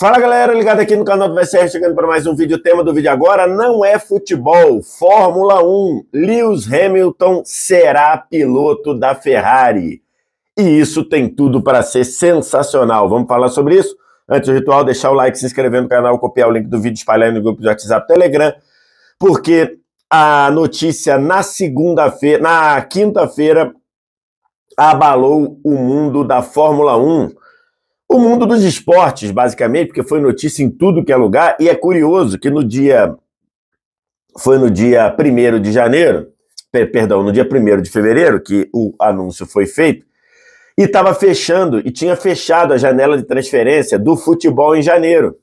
Fala galera, ligado aqui no canal do VSR, chegando para mais um vídeo. O tema do vídeo agora não é futebol, Fórmula 1. Lewis Hamilton será piloto da Ferrari. E isso tem tudo para ser sensacional. Vamos falar sobre isso? Antes do ritual, deixar o like, se inscrever no canal, copiar o link do vídeo, espalhar no grupo de WhatsApp, Telegram, porque a notícia na segunda-feira, na quinta-feira, abalou o mundo da Fórmula 1 o mundo dos esportes, basicamente, porque foi notícia em tudo que é lugar, e é curioso que no dia. Foi no dia 1 de janeiro, perdão, no dia 1 de fevereiro, que o anúncio foi feito, e estava fechando, e tinha fechado a janela de transferência do futebol em janeiro.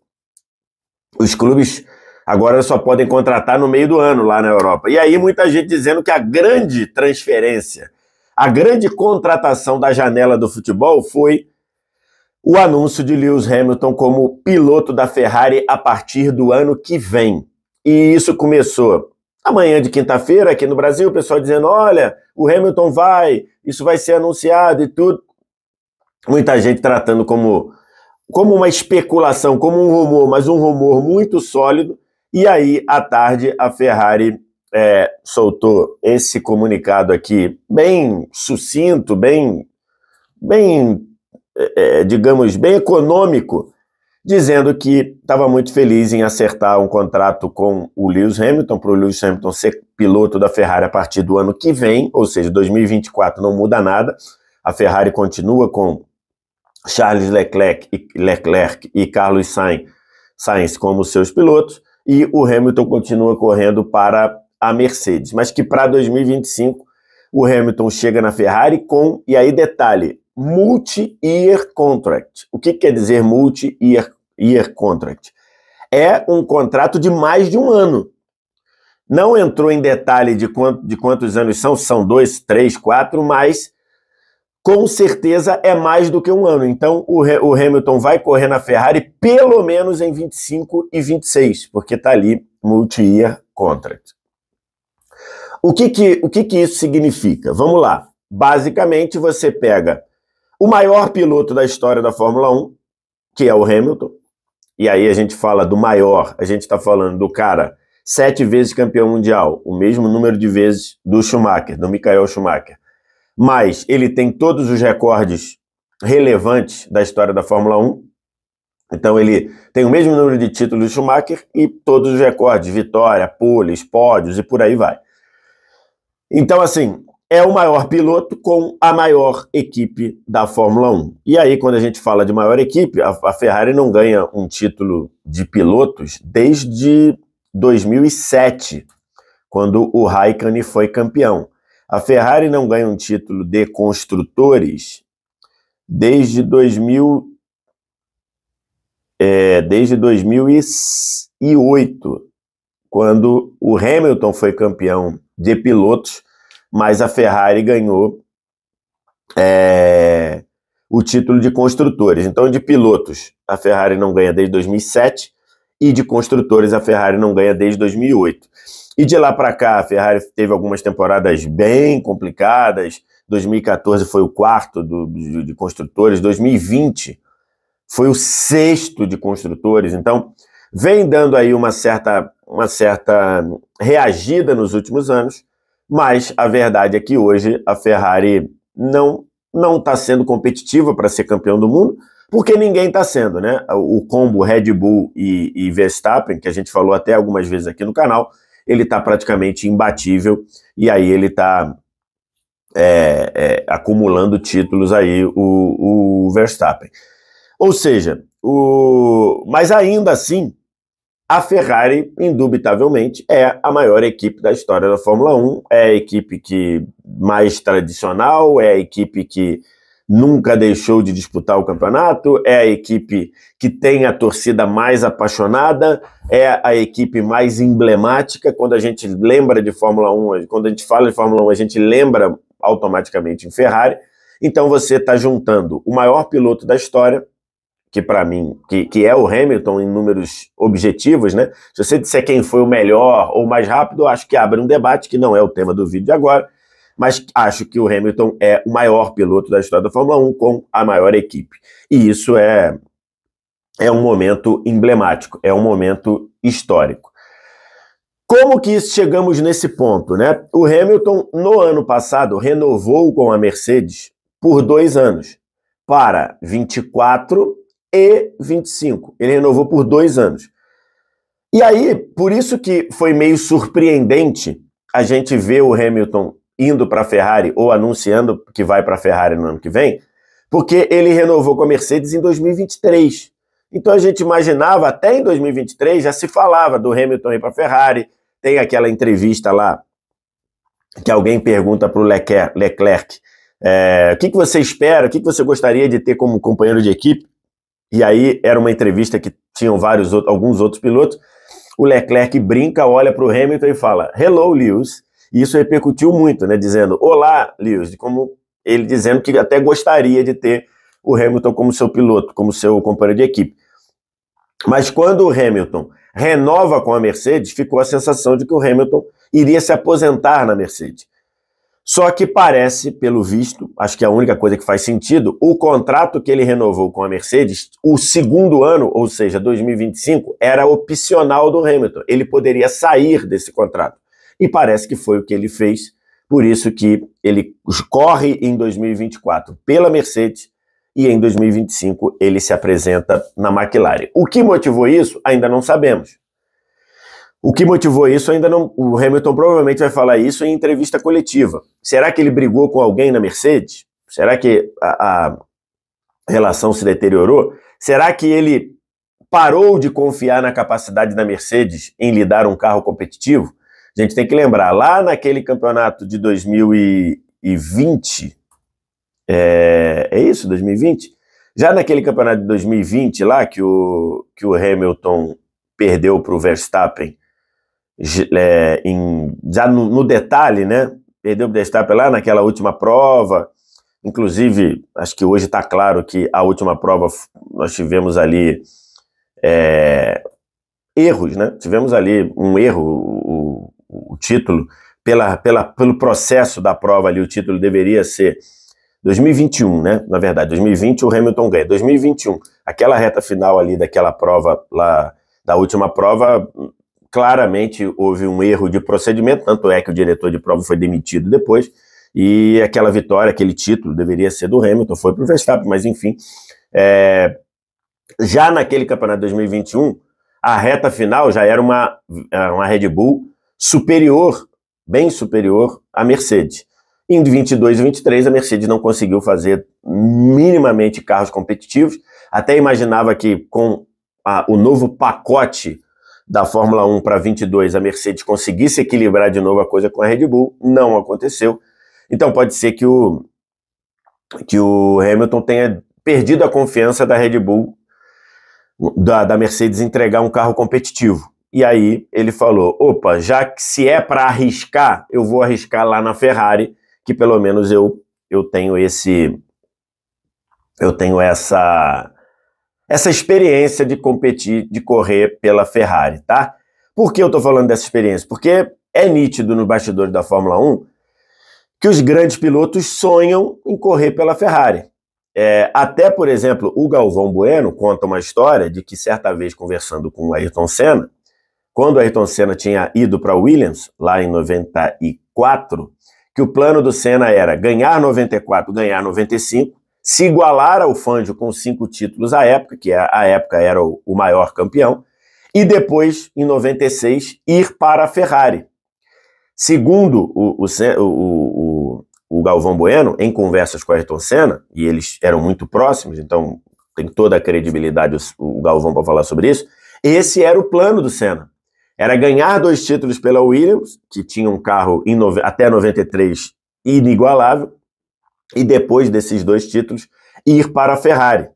Os clubes agora só podem contratar no meio do ano lá na Europa. E aí muita gente dizendo que a grande transferência, a grande contratação da janela do futebol foi o anúncio de Lewis Hamilton como piloto da Ferrari a partir do ano que vem. E isso começou amanhã de quinta-feira aqui no Brasil, o pessoal dizendo: olha, o Hamilton vai, isso vai ser anunciado e tudo. Muita gente tratando como, como uma especulação, como um rumor, mas um rumor muito sólido. E aí, à tarde, a Ferrari é, soltou esse comunicado aqui, bem sucinto, bem, bem é, é, digamos, bem econômico, dizendo que estava muito feliz em acertar um contrato com o Lewis Hamilton, para o Lewis Hamilton ser piloto da Ferrari a partir do ano que vem, ou seja, 2024 não muda nada, a Ferrari continua com Charles Leclerc e, Leclerc e Carlos Sainz, Sainz como seus pilotos, e o Hamilton continua correndo para a Mercedes, mas que para 2025 o Hamilton chega na Ferrari com, e aí detalhe, multi-year contract. O que quer dizer multi-year year contract? É um contrato de mais de um ano. Não entrou em detalhe de, quanto, de quantos anos são, são dois, três, quatro, mas com certeza é mais do que um ano. Então o, o Hamilton vai correr na Ferrari pelo menos em 25 e 26, porque está ali multi-year contract. O que que, o que que isso significa? Vamos lá. Basicamente, você pega o maior piloto da história da Fórmula 1, que é o Hamilton, e aí a gente fala do maior, a gente está falando do cara sete vezes campeão mundial, o mesmo número de vezes do Schumacher, do Michael Schumacher. Mas ele tem todos os recordes relevantes da história da Fórmula 1. Então ele tem o mesmo número de títulos do Schumacher e todos os recordes, vitória, poles, pódios e por aí vai. Então assim, é o maior piloto com a maior equipe da Fórmula 1. E aí, quando a gente fala de maior equipe, a, a Ferrari não ganha um título de pilotos desde 2007, quando o Raikkonen foi campeão. A Ferrari não ganha um título de construtores desde 2000 é, desde 2008, quando o Hamilton foi campeão de pilotos mas a Ferrari ganhou é, o título de construtores. Então, de pilotos, a Ferrari não ganha desde 2007 e de construtores, a Ferrari não ganha desde 2008. E de lá para cá, a Ferrari teve algumas temporadas bem complicadas. 2014 foi o quarto do, de, de construtores, 2020 foi o sexto de construtores. Então, vem dando aí uma certa, uma certa reagida nos últimos anos, mas a verdade é que hoje a Ferrari não não está sendo competitiva para ser campeão do mundo, porque ninguém está sendo, né? O combo Red Bull e, e, Verstappen, que a gente falou até algumas vezes aqui no canal, ele está praticamente imbatível e aí ele está é, é, acumulando títulos aí, o, o Verstappen. Ou seja, o... mas ainda assim, a Ferrari, indubitavelmente, é a maior equipe da história da Fórmula 1, é a equipe que mais tradicional, é a equipe que nunca deixou de disputar o campeonato, é a equipe que tem a torcida mais apaixonada, é a equipe mais emblemática. Quando a gente lembra de Fórmula 1, quando a gente fala de Fórmula 1, a gente lembra automaticamente em Ferrari. Então você está juntando o maior piloto da história que para mim, que, que é o Hamilton em números objetivos, né? Se você disser quem foi o melhor ou mais rápido, eu acho que abre um debate que não é o tema do vídeo de agora, mas acho que o Hamilton é o maior piloto da história da Fórmula 1 com a maior equipe. E isso é é um momento emblemático, é um momento histórico. Como que chegamos nesse ponto, né? O Hamilton no ano passado renovou com a Mercedes por dois anos, para 24 e 25. Ele renovou por dois anos. E aí, por isso que foi meio surpreendente a gente ver o Hamilton indo para a Ferrari ou anunciando que vai para a Ferrari no ano que vem, porque ele renovou com a Mercedes em 2023. Então a gente imaginava até em 2023 já se falava do Hamilton ir para a Ferrari, tem aquela entrevista lá que alguém pergunta para o Leclerc, é, o que, que você espera, o que, que você gostaria de ter como companheiro de equipe? E aí era uma entrevista que tinham vários outros, alguns outros pilotos. O Leclerc brinca, olha para o Hamilton e fala: "Hello, Lewis". E isso repercutiu muito, né? Dizendo: "Olá, Lewis", como ele dizendo que até gostaria de ter o Hamilton como seu piloto, como seu companheiro de equipe. Mas quando o Hamilton renova com a Mercedes, ficou a sensação de que o Hamilton iria se aposentar na Mercedes. Só que parece, pelo visto, acho que é a única coisa que faz sentido, o contrato que ele renovou com a Mercedes, o segundo ano, ou seja, 2025, era opcional do Hamilton. Ele poderia sair desse contrato. E parece que foi o que ele fez, por isso que ele corre em 2024 pela Mercedes e em 2025 ele se apresenta na McLaren. O que motivou isso, ainda não sabemos. O que motivou isso ainda não. O Hamilton provavelmente vai falar isso em entrevista coletiva. Será que ele brigou com alguém na Mercedes? Será que a, a relação se deteriorou? Será que ele parou de confiar na capacidade da Mercedes em lidar um carro competitivo? A gente tem que lembrar, lá naquele campeonato de 2020, é, é isso, 2020? Já naquele campeonato de 2020 lá, que o, que o Hamilton perdeu para o Verstappen é, em, já no, no, detalhe, né? Perdeu o Verstappen lá naquela última prova. Inclusive, acho que hoje está claro que a última prova nós tivemos ali é, erros, né? Tivemos ali um erro, o, o título, pela, pela, pelo processo da prova ali, o título deveria ser 2021, né? Na verdade, 2020 o Hamilton ganha. 2021, aquela reta final ali daquela prova lá, da última prova, claramente houve um erro de procedimento, tanto é que o diretor de prova foi demitido depois, e aquela vitória, aquele título deveria ser do Hamilton, foi para o Verstappen, mas enfim. É, já naquele campeonato de 2021, a reta final já era uma, uma Red Bull superior, bem superior à Mercedes. Em 22 e 23, a Mercedes não conseguiu fazer minimamente carros competitivos. Até imaginava que com a, o novo pacote da Fórmula 1 para 22 a Mercedes conseguisse equilibrar de novo a coisa com a Red Bull, não aconteceu. Então pode ser que o, que o Hamilton tenha perdido a confiança da Red Bull, da, da Mercedes entregar um carro competitivo. E aí ele falou: opa, já que se é para arriscar, eu vou arriscar lá na Ferrari, que pelo menos eu, eu tenho esse. Eu tenho essa essa experiência de competir, de correr pela Ferrari, tá? Por que eu estou falando dessa experiência? Porque é nítido no bastidor da Fórmula 1 que os grandes pilotos sonham em correr pela Ferrari. É, até, por exemplo, o Galvão Bueno conta uma história de que certa vez conversando com o Ayrton Senna, quando o Ayrton Senna tinha ido para Williams, lá em 94, que o plano do Senna era ganhar 94, ganhar 95, se igualar ao Fangio com cinco títulos à época, que a é, época era o maior campeão, e depois, em 96, ir para a Ferrari. Segundo o, o, o, o Galvão Bueno, em conversas com Ayrton Senna, e eles eram muito próximos, então tem toda a credibilidade o, Galvão para falar sobre isso, esse era o plano do Senna. Era ganhar dois títulos pela Williams, que tinha um carro em, até 93 inigualável, e depois desses dois títulos ir para a Ferrari.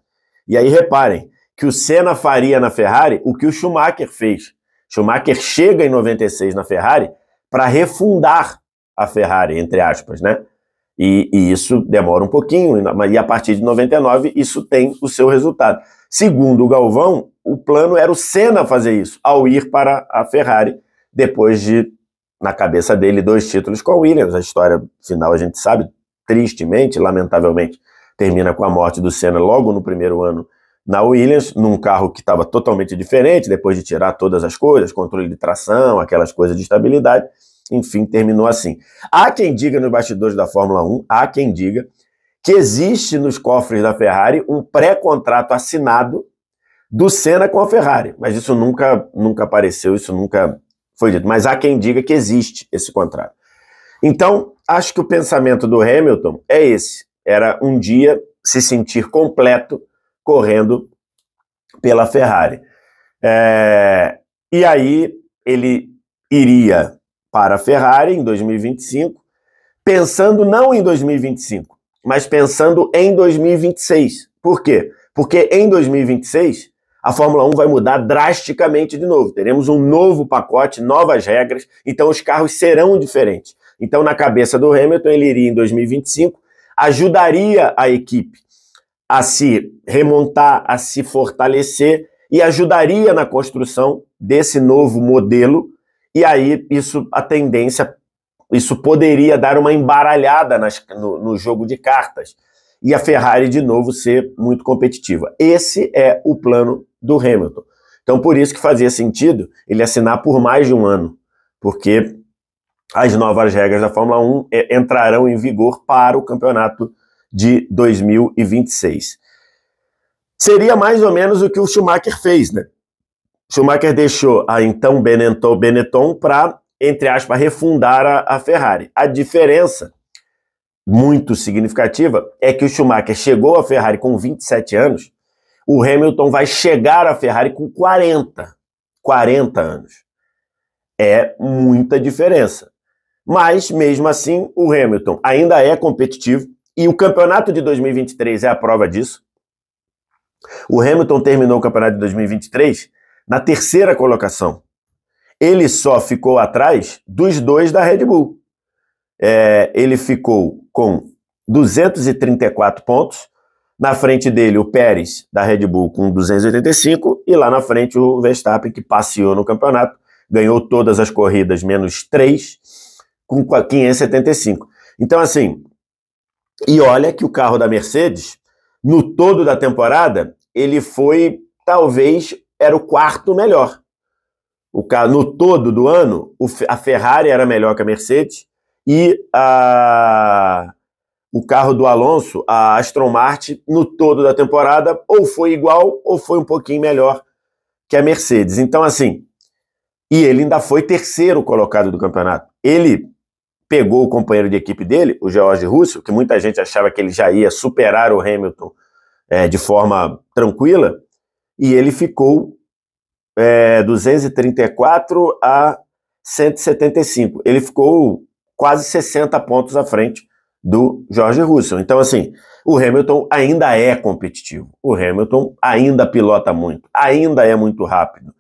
E aí reparem que o Senna faria na Ferrari o que o Schumacher fez. Schumacher chega em 96 na Ferrari para refundar a Ferrari, entre aspas, né? E, e, isso demora um pouquinho, e a partir de 99 isso tem o seu resultado. Segundo o Galvão, o plano era o Senna fazer isso, ao ir para a Ferrari, depois de, na cabeça dele, dois títulos com a Williams. A história final a gente sabe, tristemente, lamentavelmente, termina com a morte do Senna logo no primeiro ano na Williams, num carro que estava totalmente diferente, depois de tirar todas as coisas, controle de tração, aquelas coisas de estabilidade, enfim, terminou assim. Há quem diga nos bastidores da Fórmula 1, há quem diga que existe nos cofres da Ferrari um pré-contrato assinado do Senna com a Ferrari, mas isso nunca, nunca apareceu, isso nunca foi dito. Mas há quem diga que existe esse contrato. Então, acho que o pensamento do Hamilton é esse: era um dia se sentir completo correndo pela Ferrari. É, e aí ele iria para a Ferrari em 2025, pensando não em 2025, mas pensando em 2026. Por quê? Porque em 2026 a Fórmula 1 vai mudar drasticamente de novo. Teremos um novo pacote, novas regras, então os carros serão diferentes. Então, na cabeça do Hamilton, ele iria em 2025, ajudaria a equipe a se remontar, a se fortalecer e ajudaria na construção desse novo modelo. E aí, isso, a tendência, isso poderia dar uma embaralhada nas, no, no jogo de cartas e a Ferrari de novo ser muito competitiva. Esse é o plano do Hamilton. Então, por isso que fazia sentido ele assinar por mais de um ano, porque as novas regras da Fórmula 1 é, entrarão em vigor para o campeonato de 2026. Seria mais ou menos o que o Schumacher fez, né? Schumacher deixou a então Benetton, Benetton para, entre aspas, refundar a, a Ferrari. A diferença, muito significativa, é que o Schumacher chegou à Ferrari com 27 anos, o Hamilton vai chegar à Ferrari com 40, 40 anos. É muita diferença. Mas, mesmo assim, o Hamilton ainda é competitivo e o campeonato de 2023 é a prova disso. O Hamilton terminou o campeonato de 2023 na terceira colocação. Ele só ficou atrás dos dois da Red Bull. É, ele ficou com 234 pontos. Na frente dele, o Pérez, da Red Bull, com 285. E lá na frente, o Verstappen, que passeou no campeonato, ganhou todas as corridas, menos três com 575. Então, assim, e olha que o carro da Mercedes, no todo da temporada, ele foi, talvez, era o quarto melhor. O carro, no todo do ano, a Ferrari era melhor que a Mercedes e a, o carro do Alonso, a Aston Martin, no todo da temporada, ou foi igual ou foi um pouquinho melhor que a Mercedes. Então, assim, e ele ainda foi terceiro colocado do campeonato. Ele pegou o companheiro de equipe dele, o George Russell, que muita gente achava que ele já ia superar o Hamilton é, de forma tranquila, e ele ficou é, 234 a 175. Ele ficou quase 60 pontos à frente do George Russell. Então, assim, o Hamilton ainda é competitivo. O Hamilton ainda pilota muito, ainda é muito rápido.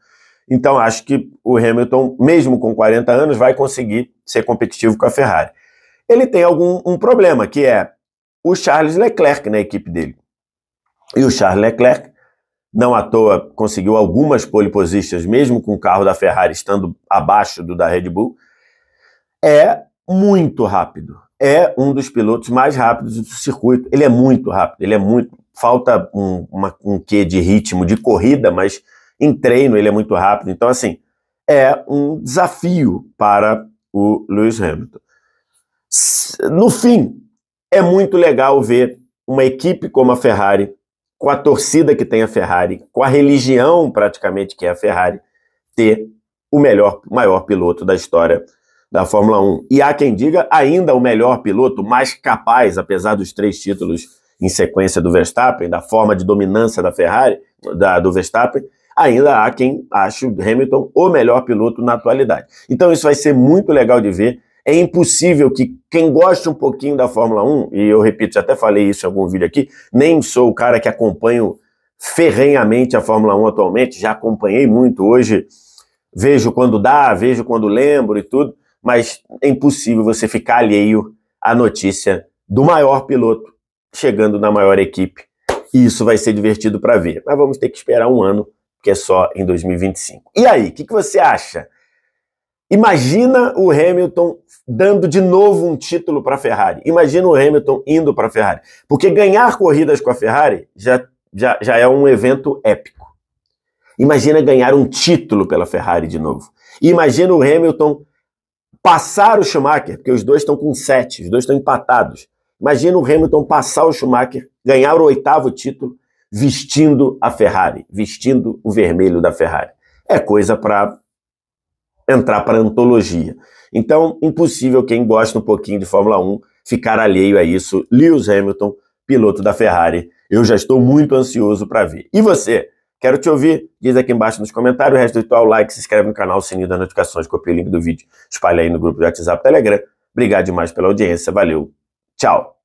Então acho que o Hamilton, mesmo com 40 anos, vai conseguir ser competitivo com a Ferrari. Ele tem algum um problema, que é o Charles Leclerc na equipe dele. E o Charles Leclerc, não à toa, conseguiu algumas pole positions, mesmo com o carro da Ferrari estando abaixo do da Red Bull, é muito rápido. É um dos pilotos mais rápidos do circuito. Ele é muito rápido, ele é muito. Falta um, uma, um quê de ritmo, de corrida, mas em treino, ele é muito rápido. Então, assim, é um desafio para o Lewis Hamilton. No fim, é muito legal ver uma equipe como a Ferrari, com a torcida que tem a Ferrari, com a religião praticamente que é a Ferrari, ter o melhor, maior piloto da história da Fórmula 1. E há quem diga ainda o melhor piloto, mais capaz, apesar dos três títulos em sequência do Verstappen, da forma de dominância da Ferrari, da, do Verstappen, ainda há quem ache o Hamilton o melhor piloto na atualidade. Então isso vai ser muito legal de ver. É impossível que quem gosta um pouquinho da Fórmula 1, e eu repito, já até falei isso em algum vídeo aqui, nem sou o cara que acompanho ferrenhamente a Fórmula 1 atualmente, já acompanhei muito hoje, vejo quando dá, vejo quando lembro e tudo, mas é impossível você ficar alheio à notícia do maior piloto chegando na maior equipe. E isso vai ser divertido para ver. Mas vamos ter que esperar um ano que é só em 2025. E aí, o que, que você acha? Imagina o Hamilton dando de novo um título para a Ferrari. Imagina o Hamilton indo para a Ferrari. Porque ganhar corridas com a Ferrari já, já, já é um evento épico. Imagina ganhar um título pela Ferrari de novo. imagina o Hamilton passar o Schumacher, porque os dois estão com sete, os dois estão empatados. Imagina o Hamilton passar o Schumacher, ganhar o oitavo título vestindo a Ferrari, vestindo o vermelho da Ferrari. É coisa para entrar para antologia. Então, impossível quem gosta um pouquinho de Fórmula 1 ficar alheio a isso. Lewis Hamilton, piloto da Ferrari, eu já estou muito ansioso para ver. E você? Quero te ouvir. Diz aqui embaixo nos comentários. O resto do ritual, like, se inscreve no canal, sininho das notificações, copia o link do vídeo, espalha aí no grupo do WhatsApp, Telegram. Obrigado demais pela audiência. Valeu. Tchau.